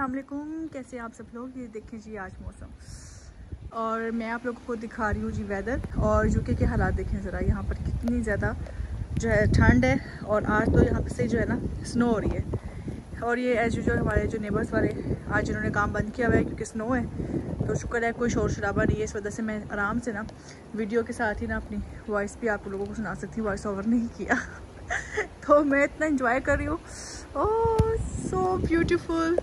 अलकुम कैसे आप सब लोग ये देखें जी आज मौसम और मैं आप लोगों को दिखा रही हूँ जी वेदर और यूके के हालात देखें ज़रा यहाँ पर कितनी ज़्यादा जो है ठंड है और आज तो यहाँ से जो है ना स्नो हो रही है और ये एज यूजल हमारे जो नेबर्स वाले आज इन्होंने काम बंद किया हुआ है क्योंकि स्नो है तो शुक्र है कोई शोर शराबा नहीं है इस वजह से मैं आराम से ना वीडियो के साथ ही ना अपनी वॉइस भी आप लोगों को सुना सकती हूँ वॉइस ओवर नहीं किया तो मैं इतना इन्जॉय कर रही हूँ ओ सो ब्यूटिफुल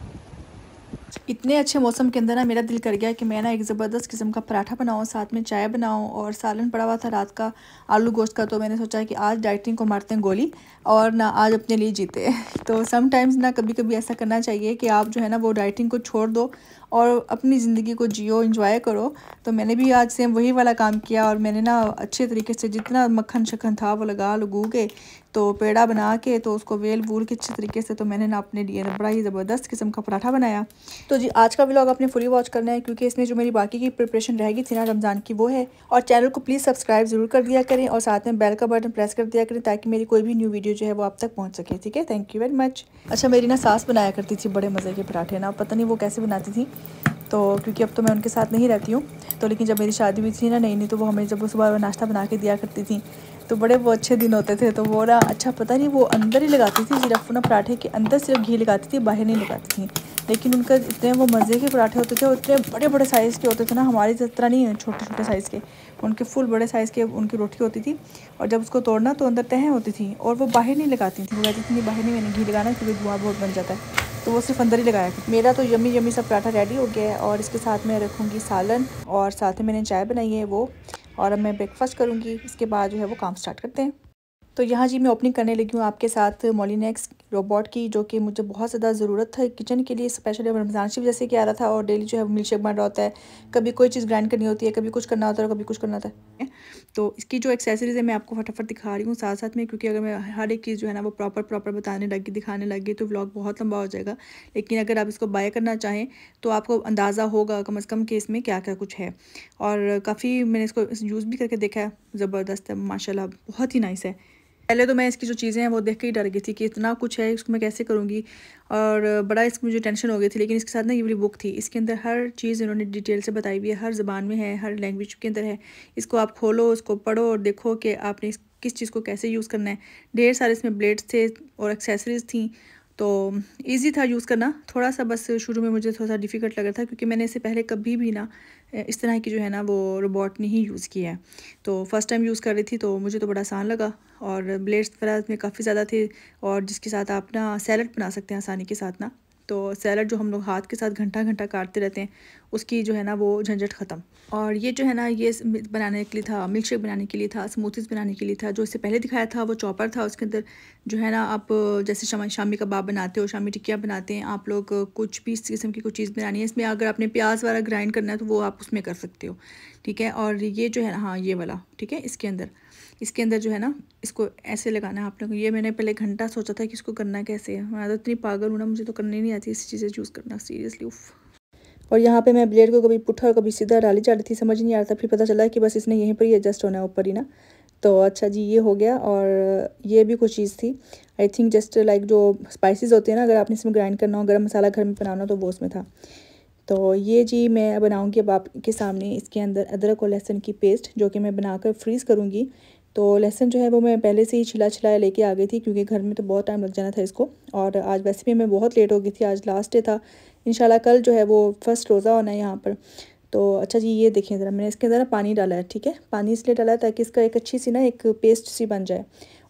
इतने अच्छे मौसम के अंदर ना मेरा दिल कर गया कि मैं ना एक ज़बरदस्त किस्म का पराठा बनाऊँ साथ में चाय बनाऊँ और सालन पड़ा हुआ था रात का आलू गोश्त का तो मैंने सोचा कि आज डाइटिंग को मारते हैं गोली और ना आज अपने लिए जीते तो समटाइम्स ना कभी कभी ऐसा करना चाहिए कि आप जो है ना वो डाइटिंग को छोड़ दो और अपनी ज़िंदगी को जियो इंजॉय करो तो मैंने भी आज सेम वही वाला काम किया और मैंने ना अच्छे तरीके से जितना मक्खन शक्खन था वो लगा लगू के तो पेड़ा बना के तो उसको वेल वूल के अच्छे तरीके से तो मैंने ना अपने लिए बड़ा ही ज़बरदस्त किस्म का पराठा बनाया तो जी आज का व्लॉग आपने फुली वॉच करना है क्योंकि इसमें जो मेरी बाकी की प्रिपरेशन रहेगी थी ना रमज़ान की वो है और चैनल को प्लीज़ सब्सक्राइब ज़रूर कर दिया करें और साथ में बेल का बटन प्रेस कर दिया करें ताकि मेरी कोई भी न्यू वीडियो जो है वो आप तक पहुँच सके ठीक है थैंक यू वेरी मच अच्छा मेरी ना सास बनाया करती थी बड़े मज़े के पराठे ना पता नहीं वो कैसे बनाती थी तो क्योंकि अब तो मैं उनके साथ नहीं रहती हूँ तो लेकिन जब मेरी शादी हुई थी ना नहीं नहीं तो वो हमें जब सुबह नाश्ता बना के दिया करती थी तो बड़े वो अच्छे दिन होते थे तो वो ना अच्छा पता नहीं वो अंदर ही लगाती थी सिर्फ ना पराठे के अंदर सिर्फ घी लगाती थी बाहर नहीं लगाती थी लेकिन उनका इतने वो मज़े के पराठे होते थे और इतने बड़े बड़े साइज़ के होते थे ना हमारे तरह नहीं छोटे छोटे साइज़ के उनके फुल बड़े साइज़ के उनकी रोटी होती थी और जब उसको तोड़ना तो अंदर तह होती थी और वो बाहर नहीं लगाती थी वो कहती थी बाहर नहीं मैंने घी लगाना क्योंकि धुआं बहुत बन जाता है तो वो सिर्फ अंदर ही लगाया मेरा तो यमी यमी सब पराठा रेडी हो गया है और इसके साथ मैं रखूँगी सालन और साथ में मैंने चाय बनाई है वो और अब मैं ब्रेकफास्ट करूँगी इसके बाद जो है वो काम स्टार्ट करते हैं तो यहाँ जी मैं ओपनिंग करने लगी हूँ आपके साथ मोलिनेक्स रोबोट की जो कि मुझे बहुत ज़्यादा ज़रूरत है किचन के लिए स्पेशली रमज़ान शिफ जैसे कि आ रहा था और डेली जो है मिल्क शेक बन रहा होता है कभी कोई चीज़ ग्राइंड करनी होती है कभी कुछ करना होता है कभी कुछ करना होता है तो इसकी जो एक्सेसरीज़ है मैं आपको फटाफट दिखा रही हूँ साथ साथ में क्योंकि अगर मैं हर एक चीज़ जो है ना वो प्रॉपर प्रॉपर बताने लगी दिखाने लगी तो ब्लॉग बहुत लंबा हो जाएगा लेकिन अगर आप इसको बाय करना चाहें तो आपको अंदाज़ा होगा कम अज़ कम कि इसमें क्या क्या कुछ है और काफ़ी मैंने इसको यूज़ भी करके देखा है ज़बरदस्त है माशाला बहुत ही नाइस है पहले तो मैं इसकी जो चीज़ें हैं वो देख के ही डर गई थी कि इतना कुछ है इसको मैं कैसे करूँगी और बड़ा इसकी मुझे टेंशन हो गई थी लेकिन इसके साथ ना ये वाली बुक थी इसके अंदर हर चीज़ इन्होंने डिटेल से बताई हुई है हर ज़बान में है हर लैंग्वेज के अंदर है इसको आप खोलो उसको पढ़ो और देखो कि आपने किस चीज़ को कैसे यूज़ करना है ढेर सारे इसमें ब्लेड्स थे और एक्सेसरीज़ थी तो इजी था यूज़ करना थोड़ा सा बस शुरू में मुझे थोड़ा सा डिफ़िकल्ट लगा था क्योंकि मैंने इससे पहले कभी भी ना इस तरह की जो है ना वो रोबोट ने ही यूज़ किया है तो फर्स्ट टाइम यूज़ कर रही थी तो मुझे तो बड़ा आसान लगा और ब्लेड्स वगैरह में काफ़ी ज़्यादा थे और जिसके साथ आप ना सैलड बना सकते हैं आसानी के साथ ना तो सैलड जो हम लोग हाथ के साथ घंटा घंटा काटते रहते हैं उसकी जो है ना वो झंझट ख़त्म और ये जो है ना ये बनाने के लिए था मिल्क शेक बनाने के लिए था स्मूथीज़ बनाने के लिए था जो इससे पहले दिखाया था वो चॉपर था उसके अंदर जो है ना आप जैसे शामी कबाब बनाते हो शामी टिक्किया बनाते हैं आप लोग कुछ भी इस किस्म की कुछ चीज़ बनानी है इसमें अगर आपने प्याज वाला ग्राइंड करना है तो वो आप उसमें कर सकते हो ठीक है और ये जो है ना हाँ ये वाला ठीक है इसके अंदर इसके अंदर जो है ना इसको ऐसे लगाना है आप लोगों को ये मैंने पहले घंटा सोचा था कि इसको करना कैसे है मैं तो इतनी पागल हूँ ना मुझे तो करनी नहीं आती इस चीज़ें चूज़ करना सीरियसली उफ़ और यहाँ पे मैं ब्लेड को कभी पुठा और कभी सीधा डाली जा रही थी समझ नहीं आ रहा था फिर पता चला कि बस इसने यहीं पर ही एडजस्ट होना है ऊपर ही ना तो अच्छा जी ये हो गया और ये भी कुछ चीज़ थी आई थिंक जस्ट लाइक जो स्पाइसेस होते हैं ना अगर आपने इसमें ग्राइंड करना हो गर्म मसाला घर में बनाना हो तो वो उसमें था तो ये जी मैं बनाऊँगी अब आपके सामने इसके अंदर अदरक और लहसुन की पेस्ट जो कि मैं बनाकर फ्रीज़ करूँगी तो लहसुन जो है वो मैं पहले से ही छिला छिला लेके आ गई थी क्योंकि घर में तो बहुत टाइम लग जाना था इसको और आज वैसे भी मैं बहुत लेट हो गई थी आज लास्ट डे था इन कल जो है वो फर्स्ट रोज़ा होना है यहाँ पर तो अच्छा जी ये देखें ज़रा मैंने इसके अंदर पानी डाला है ठीक है पानी इसलिए डाला है ताकि इसका एक अच्छी सी ना एक पेस्ट सी बन जाए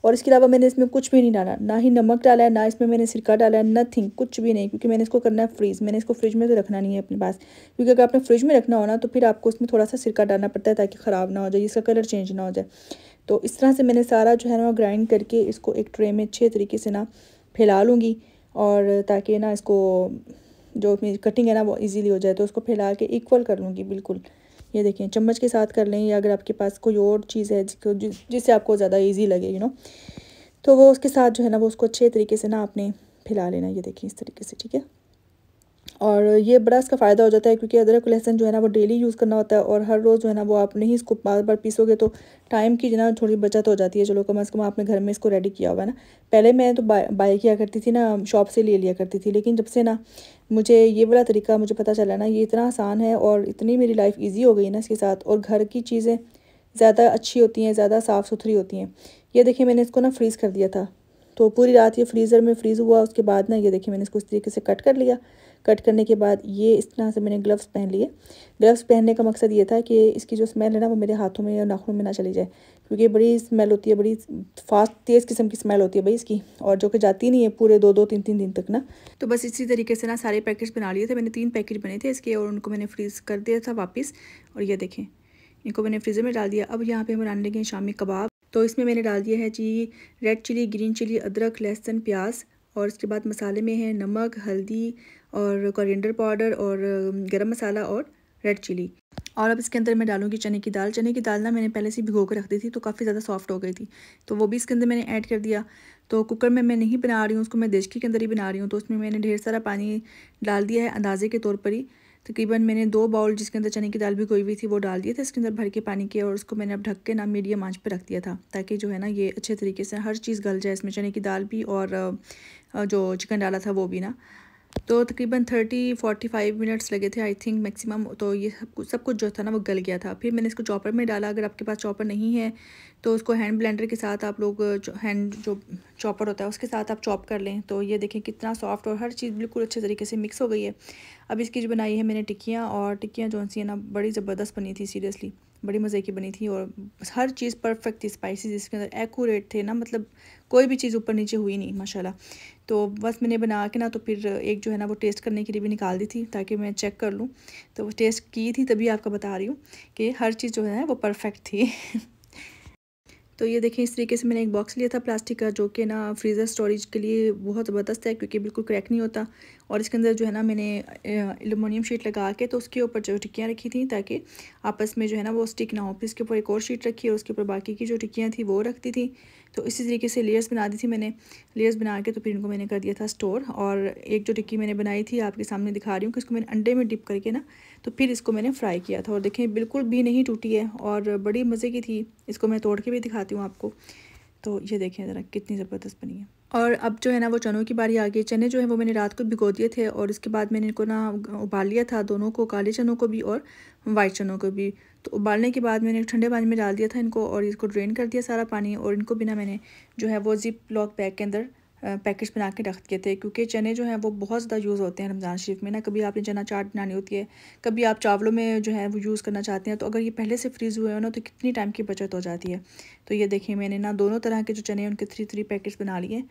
और इसके अलावा मैंने इसमें कुछ भी नहीं डाला ना ही नमक डाला है ना इसमें मैंने सिरका डाला है नथिंग कुछ भी नहीं क्योंकि मैंने इसको करना है फ्रीज़ मैंने इसको फ्रिज में तो रखना नहीं है अपने पास क्योंकि अगर आपने फ्रिज में रखना हो ना तो फिर आपको उसमें थोड़ा सा सिरका डालना पड़ता है ताकि ख़राब ना हो जाए इसका कलर चेंज ना हो जाए तो इस तरह से मैंने सारा जो है ना ग्राइंड करके इसको एक ट्रे में अच्छे तरीके से ना फैला लूँगी और ताकि ना इसको जो कटिंग है ना वो इजीली हो जाए तो उसको फैला के इक्वल कर लूँगी बिल्कुल ये देखें चम्मच के साथ कर लें या अगर आपके पास कोई और चीज़ है जिसको जिससे आपको ज़्यादा ईजी लगे यू नो तो वो उसके साथ जो है ना वो उसको अच्छे तरीके से ना आपने फैला लेना ये देखिए इस तरीके से ठीक है और ये बड़ा इसका फ़ायदा हो जाता है क्योंकि अदरक लहसन जो है ना वो डेली यूज़ करना होता है और हर रोज़ जो है ना वो आप नहीं इसको बार बार पीसोगे तो टाइम की जो ना थोड़ी बचत हो जाती है चलो कम अज़ कम आपने घर में इसको रेडी किया हुआ है ना पहले मैं तो बाय किया करती थी ना शॉप से ले लिया करती थी लेकिन जब से ना मुझे ये वाला तरीका मुझे पता चला ना ये इतना आसान है और इतनी मेरी लाइफ ईजी हो गई ना इसके साथ और घर की चीज़ें ज़्यादा अच्छी होती हैं ज़्यादा साफ़ सुथरी होती हैं ये देखिए मैंने इसको ना फ्रीज़ कर दिया था तो पूरी रात ये फ्रीज़र में फ्रीज़ हुआ उसके बाद ना ये देखिए मैंने इसको इस तरीके से कट कर लिया कट करने के बाद ये इस तरह से मैंने ग्लव्स पहन लिए ग्लव्स पहनने का मकसद ये था कि इसकी जो स्मेल है ना वो मेरे हाथों में या नाखनों में ना चली जाए क्योंकि बड़ी स्मेल होती है बड़ी फास्ट तेज़ किस्म की स्मेल होती है भाई इसकी और जो कि जाती नहीं है पूरे दो दो तीन तीन दिन तक ना तो बस इसी तरीके से ना सारे पैकेट बना लिए थे मैंने तीन पैकेट बने थे इसके और उनको मैंने फ्रीज़ कर दिया था वापस और यह देखें इनको मैंने फ्रीज़र में डाल दिया अब यहाँ पे हम बनाने लगे हैं शामी कबाब तो इसमें मैंने डाल दिया है जी रेड चिली ग्रीन चिली अदरक लहसुन प्याज और इसके बाद मसाले में है नमक हल्दी और कोरिएंडर पाउडर और गरम um, मसाला और रेड चिली और अब इसके अंदर मैं डालूंगी चने की दाल चने की दाल ना मैंने पहले से भिगो के रख दी थी तो काफ़ी ज़्यादा सॉफ्ट हो गई थी तो वो भी इसके अंदर मैंने ऐड कर दिया तो कुकर में मैं नहीं बना रही हूँ उसको मैं देशकी के अंदर ही बना रही हूँ तो उसमें मैंने ढेर सारा पानी डाल दिया है अंदाजे के तौर पर ही तकरीबन मैंने दो बाउल जिसके अंदर चने की दाल भिगोई हुई थी वो डाल दिए थे इसके अंदर भर के पानी के और उसको मैंने अब ढक के ना मीडियम आंच पर रख दिया था ताकि जो है ना ये अच्छे तरीके से हर चीज़ गल जाए इसमें चने की दाल भी और uh, uh, जो चिकन डाला था वो भी ना तो तकरीबन थर्टी फोर्टी फाइव मिनट्स लगे थे आई थिंक मैक्सिमम तो ये सब कुछ सब कुछ जो था ना वो गल गया था फिर मैंने इसको चॉपर में डाला अगर आपके पास चॉपर नहीं है तो उसको हैंड ब्लेंडर के साथ आप लोग हैंड जो चॉपर होता है उसके साथ आप चॉप कर लें तो ये देखें कितना सॉफ्ट और हर चीज़ बिल्कुल अच्छे तरीके से मिक्स हो गई है अब इसकी जो बनाई है मैंने टिक्कियाँ और टिक्कियाँ जो सी है ना बड़ी ज़बरदस्त बनी थी सीरियसली बड़ी मज़े की बनी थी और हर चीज़ परफेक्ट थी स्पाइसी इसके अंदर एकूरेट थे ना मतलब कोई भी चीज़ ऊपर नीचे हुई नहीं माशाल्लाह तो बस मैंने बना के ना तो फिर एक जो है ना वो टेस्ट करने के लिए भी निकाल दी थी ताकि मैं चेक कर लूँ तो वो टेस्ट की थी तभी आपको बता रही हूँ कि हर चीज़ जो है वो परफेक्ट थी तो ये देखें इस तरीके से मैंने एक बॉक्स लिया था प्लास्टिक का जो कि ना फ्रीज़र स्टोरेज के लिए बहुत ज़बरदस्त है क्योंकि बिल्कुल क्रैक नहीं होता और इसके अंदर जो है ना मैंने एलुमिनियम शीट लगा के तो उसके ऊपर जो टिक्कियाँ रखी थी ताकि आपस में जो है ना वो स्टिक ना हो फिर इसके ऊपर एक और शीट रखी और उसके ऊपर बाकी की जो टिक्कियाँ थी वो रखती थी तो इसी तरीके से लेयर्स बना दी थी मैंने लेयर्स बना के तो फिर इनको मैंने कर दिया था स्टोर और एक जो टिक्की मैंने बनाई थी आपके सामने दिखा रही हूँ कि इसको मैंने अंडे में डिप करके ना तो फिर इसको मैंने फ्राई किया था और देखें बिल्कुल भी नहीं टूटी है और बड़ी मज़े की थी इसको मैं तोड़ के भी दिखाती हूँ आपको तो ये देखें ज़रा कितनी ज़बरदस्त बनी है और अब जो है ना वो चनों की बारी आ गई चने जो है वो मैंने रात को भिगो दिए थे और इसके बाद मैंने इनको ना उबाल लिया था दोनों को काले चनों को भी और वाइट चनों को भी तो उबालने के बाद मैंने ठंडे पानी में डाल दिया था इनको और इसको ड्रेन कर दिया सारा पानी और इनको बिना मैंने जो है वो जिप लॉक पैक के अंदर पैकेज बना के रख दिए थे क्योंकि चने जो हैं वो बहुत ज़्यादा यूज़ होते हैं रमज़ान शरीफ में ना कभी आपने चना चाट बनानी होती है कभी आप चावलों में जो है वो यूज़ करना चाहते हैं तो अगर ये पहले से फ्रीज़ हुए हो ना तो कितनी टाइम की बचत हो जाती है तो ये देखिए मैंने ना दोनों तरह के जो चने उनके थ्री थ्री पैकेट्स बना लिए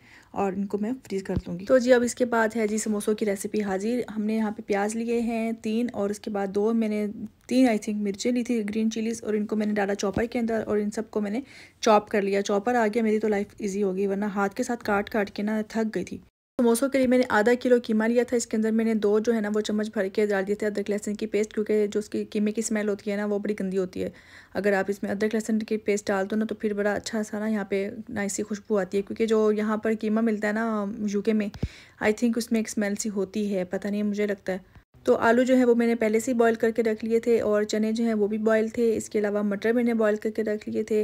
और इनको मैं फ्रीज़ कर दूँगी तो जी अब इसके बाद है जी समोसों की रेसिपी हाजिर हमने यहाँ पे प्याज लिए हैं तीन और उसके बाद दो मैंने तीन आई थिंक मिर्चें ली थी ग्रीन चिलीज़ और इनको मैंने डाला चॉपर के अंदर और इन सबको मैंने चॉप कर लिया चॉपर आ गया मेरी तो लाइफ ईजी हो गई वरना हाथ के साथ काट काट के ना थक गई थी समोसों के लिए मैंने आधा किलो कीमा लिया था इसके अंदर मैंने दो जो है ना वो चम्मच भर के डाल दिए थे अदरक लहसन की पेस्ट क्योंकि जो उसकी कीमे की स्मेल होती है ना वो बड़ी गंदी होती है अगर आप इसमें अदरक लहसन की पेस्ट डाल दो ना तो फिर बड़ा अच्छा सा ना यहाँ पे नाइस सी खुशबू आती है क्योंकि जो यहाँ पर कीमा मिलता है ना यूके में आई थिंक उसमें एक स्मेल सी होती है पता नहीं मुझे लगता है तो आलू जो है वो मैंने पहले से ही बॉईल करके रख लिए थे और चने जो हैं वो भी बॉईल थे इसके अलावा मटर मैंने बॉईल करके रख लिए थे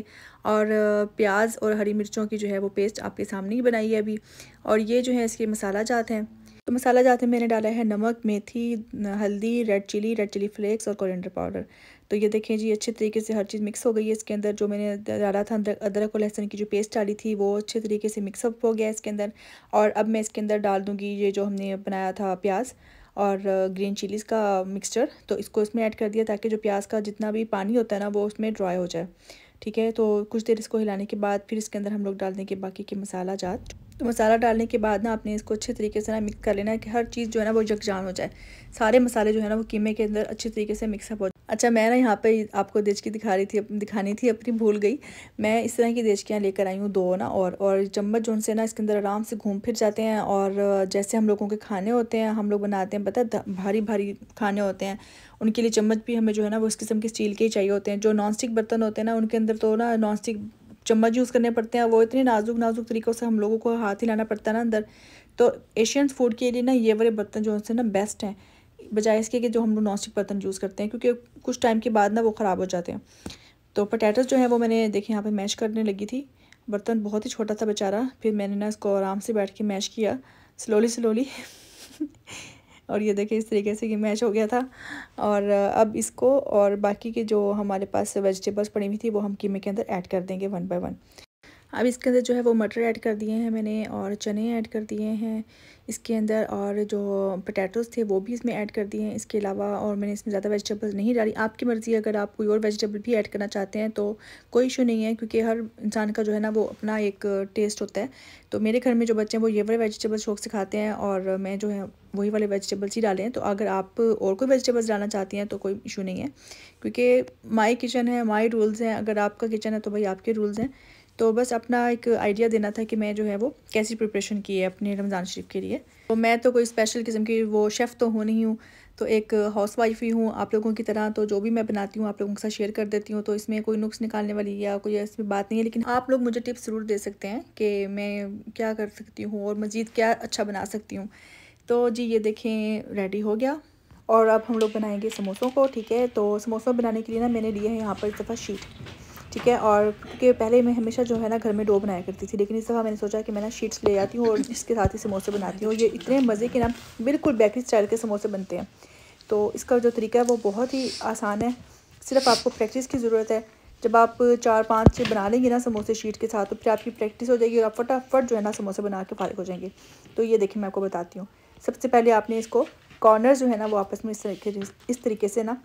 और प्याज और हरी मिर्चों की जो है वो पेस्ट आपके सामने ही बनाई है अभी और ये जो है इसके मसाला जात हैं तो मसाला जात में मैंने डाला है नमक मेथी हल्दी red chilli red chilli flakes और कोरिएंडर पाउडर तो ये देखें जी अच्छे तरीके से हर चीज़ मिक्स हो गई है इसके अंदर जो मैंने डाला था अदरक और लहसुन की जो पेस्ट डाली थी वो अच्छे तरीके से मिक्सअप हो गया इसके अंदर और अब मैं इसके अंदर डाल दूँगी ये जो हमने बनाया था प्याज और ग्रीन चिलीज़ का मिक्सचर तो इसको इसमें ऐड कर दिया ताकि जो प्याज का जितना भी पानी होता है ना वो उसमें ड्राई हो जाए ठीक है तो कुछ देर इसको हिलाने के बाद फिर इसके अंदर हम लोग डाल देंगे बाकी के मसाला जात तो मसाला डालने के बाद ना आपने इसको अच्छे तरीके से ना मिक्स कर लेना है कि हर चीज़ जो है ना वो यकजान हो जाए सारे मसाले जो है ना वो कीमे के अंदर अच्छे तरीके से मिक्सअप हो जाए अच्छा मैं ना यहाँ पे आपको देश की दिखा रही थी दिखानी थी अपनी भूल गई मैं इस तरह की देश के यहाँ लेकर आई हूँ दो ना और और चम्मच जो से ना इसके अंदर आराम से घूम फिर जाते हैं और जैसे हम लोगों के खाने होते हैं हम लोग बनाते हैं पता है भारी भारी खाने होते हैं उनके लिए चम्मच भी हमें जो है ना वो इस किस्म के स्टील के ही चाहिए होते हैं जो नॉन स्टिक बर्तन होते हैं ना उनके अंदर तो ना नॉन स्टिक चम्मच यूज़ करने पड़ते हैं वो इतने नाजुक नाजुक तरीक़ों से हम लोगों को हाथ ही लाना पड़ता है ना अंदर तो एशियन फूड के लिए ना ये वाले बर्तन जो उनसे ना बेस्ट हैं बजाय इसके कि जो हम लोग नॉस्टिक बर्तन यूज़ करते हैं क्योंकि कुछ टाइम के बाद ना वो ख़राब हो जाते हैं तो पटैटस जो है वो मैंने देखे यहाँ पर मैश करने लगी थी बर्तन बहुत ही छोटा था बेचारा फिर मैंने ना इसको आराम से बैठ के मैश किया स्लोली स्लोली और ये देखें इस तरीके से ये मैच हो गया था और अब इसको और बाकी के जो हमारे पास वेजिटेबल्स पड़ी हुई थी वो हम कीमे के अंदर ऐड कर देंगे वन बाय वन अब इसके अंदर जो है वो मटर ऐड कर दिए हैं मैंने और चने ऐड कर दिए हैं इसके अंदर और जो पटेटोज़ थे वो भी इसमें ऐड कर दिए हैं इसके अलावा और मैंने इसमें ज़्यादा वेजिटेबल्स नहीं डाली आपकी मर्ज़ी अगर आप कोई और वेजिटेबल भी ऐड करना चाहते हैं तो कोई इशू नहीं है क्योंकि हर इंसान का जो है ना वो अपना एक टेस्ट होता है तो मेरे घर में जो बच्चे हैं वो ये वाले वेजिटेबल शौक से खाते हैं और मैं जो है वही वाले वेजिटेबल्स ही डालें तो अगर आप और कोई वेजिटेबल्स डालना चाहती हैं तो कोई इशू नहीं है क्योंकि माई किचन है माई रूल्स हैं अगर आपका किचन है तो भाई आपके रूल्स हैं तो बस अपना एक आइडिया देना था कि मैं जो है वो कैसी प्रिपरेशन की है अपने रमज़ान शरीफ के लिए तो मैं तो कोई स्पेशल किस्म की वो शेफ़ तो हूँ नहीं हूँ तो एक हाउस वाइफ ही हूँ आप लोगों की तरह तो जो भी मैं बनाती हूँ आप लोगों के साथ शेयर कर देती हूँ तो इसमें कोई नुक्स निकालने वाली या कोई ऐसी बात नहीं है लेकिन आप लोग मुझे टिप्स ज़रूर दे सकते हैं कि मैं क्या कर सकती हूँ और मज़ीद क्या अच्छा बना सकती हूँ तो जी ये देखें रेडी हो गया और अब हम लोग बनाएंगे समोसों को ठीक है तो समोसा बनाने के लिए ना मैंने लिए है यहाँ पर इस दफ़ा शीट ठीक है और क्योंकि पहले मैं हमेशा जो है ना घर में डो बनाया करती थी लेकिन इस दफ़ा मैंने सोचा कि मैं ना शीट्स ले आती हूँ और इसके साथ ही समोसे बनाती हूँ ये इतने मज़े के ना बिल्कुल बेकरी स्टाइल के समोसे बनते हैं तो इसका जो तरीका है वो बहुत ही आसान है सिर्फ आपको प्रैक्टिस की ज़रूरत है जब आप चार पाँच बना लेंगे ना समोसे शीट के साथ तो फिर आपकी प्रैक्टिस हो जाएगी और आप फटाफट जो है ना समोसे बना के फारिग हो जाएंगे तो ये देखिए मैं आपको बताती हूँ सबसे पहले आपने इसको कॉर्नर जो है ना वो आपस में इस तरीके इस तरीके से ना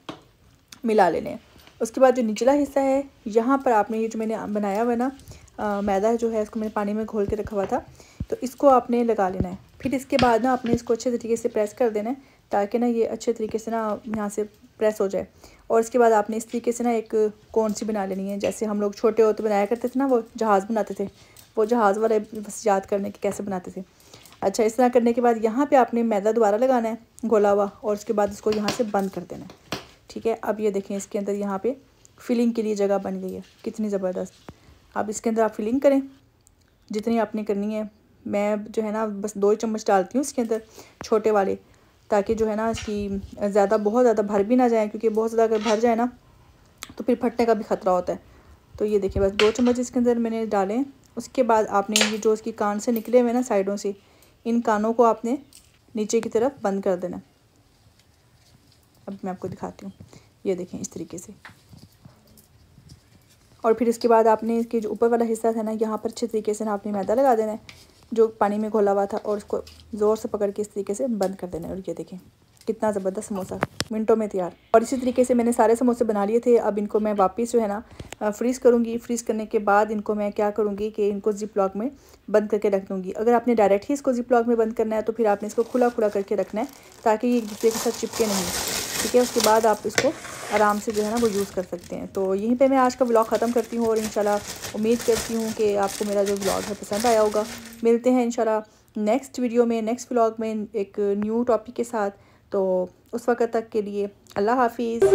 मिला लेने हैं उसके बाद जो निचला हिस्सा है यहाँ पर आपने ये जो मैंने बनाया हुआ ना मैदा जो है इसको मैंने पानी में घोल के रखा हुआ था तो इसको आपने लगा लेना है फिर इसके बाद ना आपने इसको अच्छे तरीके से प्रेस कर देना है ताकि ना ये अच्छे तरीके से ना यहाँ से प्रेस हो जाए और इसके बाद आपने इस तरीके से ना एक कौन सी बना लेनी है जैसे हम लोग छोटे होते बनाया करते थे ना वो जहाज़ बनाते थे वो जहाज़ वाले बस याद करने के कैसे बनाते थे अच्छा इस तरह करने के बाद यहाँ पे आपने मैदा दोबारा लगाना है घोला हुआ और उसके बाद इसको यहाँ से बंद कर देना है ठीक है अब ये देखें इसके अंदर यहाँ पे फिलिंग के लिए जगह बन गई है कितनी ज़बरदस्त अब इसके अंदर आप फिलिंग करें जितनी आपने करनी है मैं जो है ना बस दो चम्मच डालती हूँ इसके अंदर छोटे वाले ताकि जो है ना इसकी ज़्यादा बहुत ज़्यादा भर भी ना जाए क्योंकि बहुत ज़्यादा अगर भर जाए ना तो फिर फटने का भी ख़तरा होता है तो ये देखिए बस दो चम्मच इसके अंदर मैंने डाले उसके बाद आपने ये जो इसकी कान से निकले हुए ना साइडों से इन कानों को आपने नीचे की तरफ बंद कर देना अब मैं आपको दिखाती हूँ ये देखें इस तरीके से और फिर इसके बाद आपने इसके जो ऊपर वाला हिस्सा था ना यहाँ पर अच्छे तरीके से ना आपने मैदा लगा देना है जो पानी में घोला हुआ था और उसको ज़ोर से पकड़ के इस तरीके से बंद कर देना है और ये देखें कितना ज़बरदस्त समोसा मिनटों में तैयार और इसी तरीके से मैंने सारे समोसे बना लिए थे अब इनको मैं वापस जो है ना फ्रीज़ करूँगी फ्रीज़ करने के बाद इनको मैं क्या करूँगी कि इनको जिप लॉक में बंद करके रख दूँगी अगर आपने डायरेक्ट ही इसको जिप लॉक में बंद करना है तो फिर आपने इसको खुला खुला करके रखना है ताकि ये एक दूसरे के साथ चिपके नहीं ठीक है उसके बाद आप इसको आराम से जो है ना वो यूज़ कर सकते हैं तो यहीं पे मैं आज का ब्लॉग ख़त्म करती हूँ और इंशाल्लाह उम्मीद करती हूँ कि आपको मेरा जो ब्लॉग है पसंद आया होगा मिलते हैं इंशाल्लाह नेक्स्ट वीडियो में नेक्स्ट ब्लॉग में एक न्यू टॉपिक के साथ तो उस वक्त तक के लिए अल्लाह हाफिज़